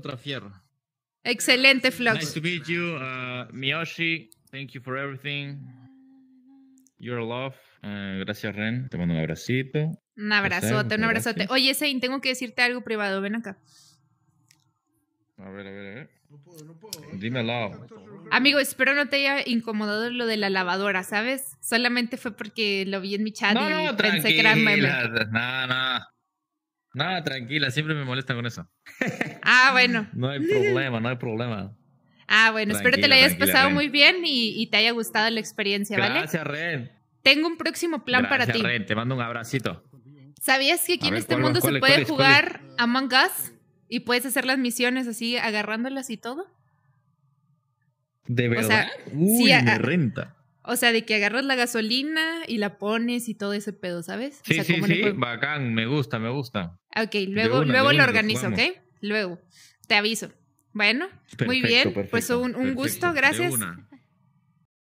contra Fierro. Excelente, Flux. Nice to meet you, uh, Miyoshi. Thank you for everything. Your love. Uh, gracias, Ren. Te mando un abracito. Un abrazote, un abrazote. Oye, Sein, tengo que decirte algo privado. Ven acá. A ver, a ver, a ver. No puedo, no puedo. Dime lado. Amigo, espero no te haya incomodado lo de la lavadora, ¿sabes? Solamente fue porque lo vi en mi chat no, y no, pensé que era No, no. No, tranquila, siempre me molesta con eso. Ah, bueno. No hay problema, no hay problema. Ah, bueno, espero te la hayas pasado muy bien y, te haya gustado la experiencia, ¿vale? Gracias, Ren. Tengo un próximo plan para ti. Ren, te mando un abracito. ¿Sabías que aquí en este mundo se puede jugar Among Us? Y puedes hacer las misiones así, agarrándolas y todo. ¿De verdad? O sea, Uy, me renta. O sea, de que agarras la gasolina y la pones y todo ese pedo, ¿sabes? Sí, sí, sí, bacán, me gusta, me gusta. Ah, ok, luego, luego lo organizo, ¿ok? Luego, te aviso. Bueno, muy bien. pues un gusto, gracias.